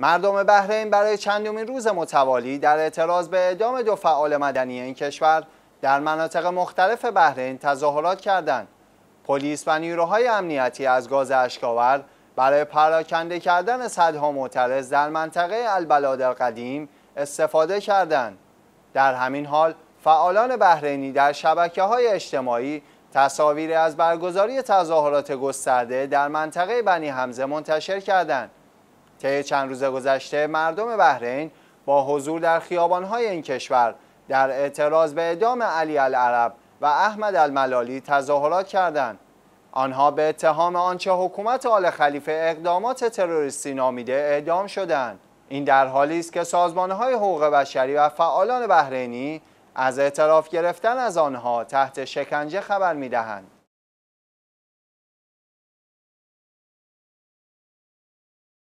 مردم بحرین برای چندمین روز متوالی در اعتراض به اعدام دو فعال مدنی این کشور در مناطق مختلف بحرین تظاهرات کردند. پلیس و نیروهای امنیتی از گاز اشکاور برای پراکنده کردن صدها معترض در منطقه البلاد قدیم استفاده کردند. در همین حال فعالان بحرینی در شبکه های اجتماعی تصاویری از برگزاری تظاهرات گسترده در منطقه بنی همزه منتشر کردند. طی چند روز گذشته مردم بحرین با حضور در خیابانهای این کشور در اعتراض به اعدام علی العرب و احمد الملالی تظاهرات کردند. آنها به اتهام آنچه حکومت آل خلیفه اقدامات تروریستی نامیده اعدام شدند. این در حالی است که سازمانهای حقوق بشری و فعالان بحرینی از اعتراف گرفتن از آنها تحت شکنجه خبر میدهند.